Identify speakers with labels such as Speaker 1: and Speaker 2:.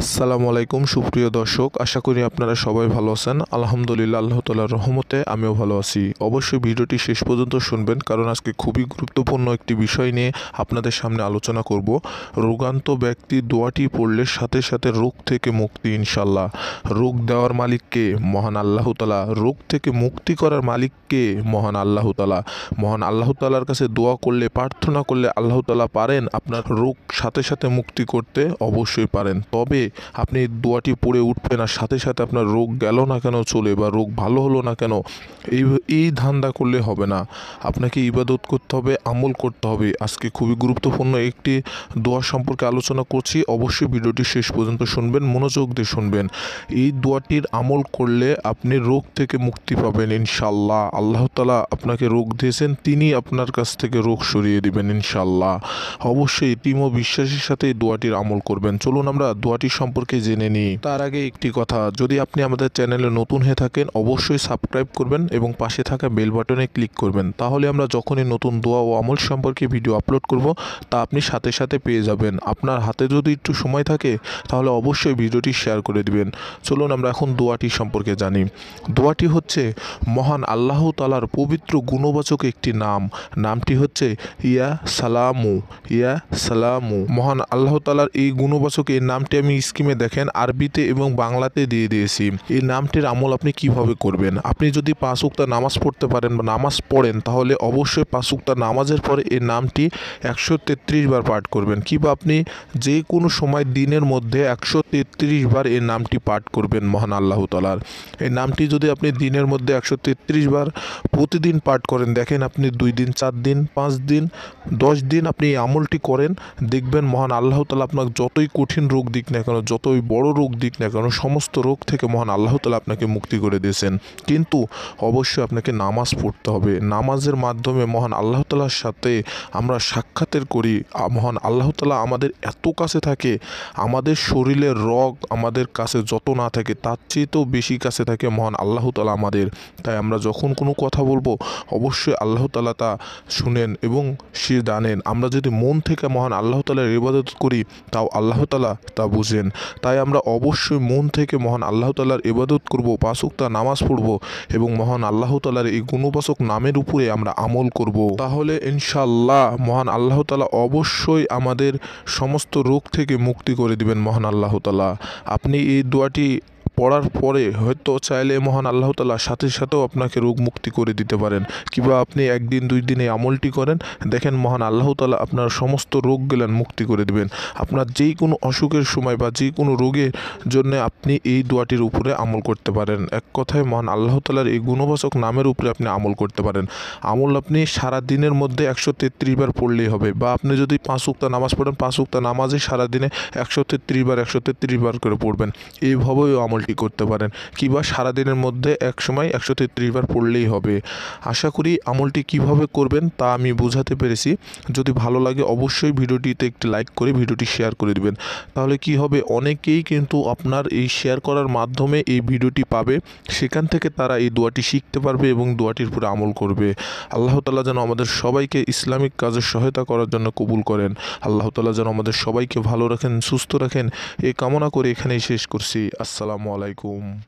Speaker 1: আসসালামু আলাইকুম সুপ্রিয় দর্শক আশা করি আপনারা সবাই ভালো আছেন আলহামদুলিল্লাহ আল্লাহ তালার রহমতে আমিও ভালো আছি অবশ্যই ভিডিওটি শেষ পর্যন্ত শুনবেন কারণ আজকে খুবই গুরুত্বপূর্ণ একটি বিষয় নিয়ে আপনাদের সামনে আলোচনা করব রোগান্ত ব্যক্তি দোয়াটি পড়লে সাথে সাথে রোগ থেকে মুক্তি ইনশাল্লাহ রোগ দেওয়ার মালিককে মহান আল্লাহ তালা রোগ থেকে মুক্তি করার মালিককে মহান আল্লাহ তালা মহান আল্লাহ তালার কাছে দোয়া করলে প্রার্থনা করলে আল্লাহ তালা পারেন আপনার রোগ সাথে সাথে মুক্তি করতে অবশ্যই পারেন তবে হবে আপনি দোয়াটি পড়ে উঠবেন আর সাথে সাথে আপনার রোগ গেল না কেন চলে বা রোগ ভালো হলো না কেন এই এই ধান্দা করলে হবে না আপনাকে ইবাদত করতে হবে আমল করতে হবে আজকে খুবই গুরুত্বপূর্ণ একটি দোয়া সম্পর্কে আলোচনা করছি অবশ্যই ভিডিওটি শেষ পর্যন্ত শুনবেন মনোযোগ দিয়ে শুনবেন এই দোয়াটির আমল করলে আপনি রোগ থেকে মুক্তি পাবেন ইনশাল্লাহ আল্লাহ তালা আপনাকে রোগ দিয়েছেন তিনি আপনার কাছ থেকে রোগ সরিয়ে দিবেন ইনশাল্লাহ অবশ্যই টিম ও বিশ্বাসের সাথে দোয়াটির আমল করবেন চলুন আমরা দোয়াটি বইটি সম্পর্কে জেনে নিই তার আগে একটি কথা যদি আপনি আমাদের চ্যানেলে নতুন হয়ে থাকেন অবশ্যই সাবস্ক্রাইব করবেন এবং পাশে থাকা বেল বাটনে ক্লিক করবেন তাহলে আমরা যখনই নতুন দোয়া ও আমল সম্পর্কে ভিডিও আপলোড করব তা আপনি সাথে সাথে পেয়ে যাবেন আপনার হাতে যদি একটু সময় থাকে তাহলে অবশ্যই ভিডিওটি শেয়ার করে দিবেন চলুন আমরা এখন দোয়াটি সম্পর্কে জানি দোয়াটি হচ্ছে মহান আল্লাহ তালার পবিত্র গুণবাচক একটি নাম নামটি হচ্ছে ইয়া সালামু ইয়া সালামু মহান আল্লাহ তালার এই গুণবাচক এই নামটি আমি স্কিমে দেখেন আরবিতে এবং বাংলাতে দিয়ে দিয়েছি এই নামটির আমল আপনি কিভাবে করবেন আপনি যদি পাঁচ উক্তা নামাজ পড়তে পারেন বা নামাজ পড়েন তাহলে অবশ্যই পাঁচ উক্তা নামাজের পরে এই নামটি একশো বার পাঠ করবেন কিংবা আপনি যে কোনো সময় দিনের মধ্যে একশো বার এই নামটি পাঠ করবেন মহান আল্লাহ তালার এই নামটি যদি আপনি দিনের মধ্যে একশো বার প্রতিদিন পাঠ করেন দেখেন আপনি দুই দিন চার দিন পাঁচ দিন দশ দিন আপনি এই আমলটি করেন দেখবেন মহান আল্লাহ তালা আপনার যতই কঠিন রোগ দিক না কেন যতই বড় রোগ দিক না কেন সমস্ত রোগ থেকে মহান আল্লাহ তালা আপনাকে মুক্তি করে দিয়েছেন কিন্তু অবশ্যই আপনাকে নামাজ পড়তে হবে নামাজের মাধ্যমে মহান আল্লাহ তালার সাথে আমরা সাক্ষাতের করি মহান আল্লাহ তালা আমাদের এত কাছে থাকে আমাদের শরীরের রগ আমাদের কাছে যত না থাকে তার চেয়েতেও বেশি কাছে থাকে মহান আল্লাহ তালা আমাদের তাই আমরা যখন কোনো কথা বলবো অবশ্যই আল্লাহ তালা তা শুনেন এবং সে জানেন আমরা যদি মন থেকে মহান আল্লাহ তালার ইবাদত করি তাও আল্লাহ তালা তা বুঝেন তাই আমরা অবশ্যই মন থেকে মহান আল্লাহ তালার ইবাদত করব পাশুক তা নামাজ পড়ব এবং মহান আল্লাহ তালার এই গুণবাসক নামের উপরে আমরা আমল করব তাহলে ইনশাল্লাহ মহান আল্লাহ আল্লাহ তালা অবশ্যই আমাদের সমস্ত রোগ থেকে মুক্তি করে দিবেন মহান আল্লাহ তালা আপনি এই দোয়াটি পড়ার পরে হয়তো চাইলে মহান আল্লাহ তালা সাথে সাথেও আপনাকে রোগ মুক্তি করে দিতে পারেন কিংবা আপনি একদিন দুই দিনে আমলটি করেন দেখেন মহান আল্লাহ তালা আপনার সমস্ত রোগ গেলেন মুক্তি করে দিবেন আপনার যেই কোনো অসুখের সময় বা যে কোনো রোগের জন্য আপনি এই দোয়াটির উপরে আমল করতে পারেন এক কথায় মহান আল্লাহ তালার এই গুণবাচক নামের উপরে আপনি আমল করতে পারেন আমল আপনি সারা দিনের মধ্যে একশো তেত্রিশ বার পড়লেই হবে বা আপনি যদি পাঁচ উক্তা নামাজ পড়েন পাঁচ উক্তা নামাজে সারা দিনে একশো তেত্রিশ বার একশো তেত্রিশ বার করে পড়বেন এইভাবেও আমল আমলটি করতে পারেন কিংবা সারাদিনের মধ্যে এক সময় একশো বার পড়লেই হবে আশা করি আমলটি কিভাবে করবেন তা আমি বোঝাতে পেরেছি যদি ভালো লাগে অবশ্যই ভিডিওটিতে একটি লাইক করে ভিডিওটি শেয়ার করে দিবেন তাহলে কি হবে অনেকেই কিন্তু আপনার এই শেয়ার করার মাধ্যমে এই ভিডিওটি পাবে সেখান থেকে তারা এই দোয়াটি শিখতে পারবে এবং দোয়াটির উপরে আমল করবে আল্লাহ তালা যেন আমাদের সবাইকে ইসলামিক কাজের সহায়তা করার জন্য কবুল করেন আল্লাহ তালা যেন আমাদের সবাইকে ভালো রাখেন সুস্থ রাখেন এই কামনা করে এখানেই শেষ করছি আসসালামু عليكم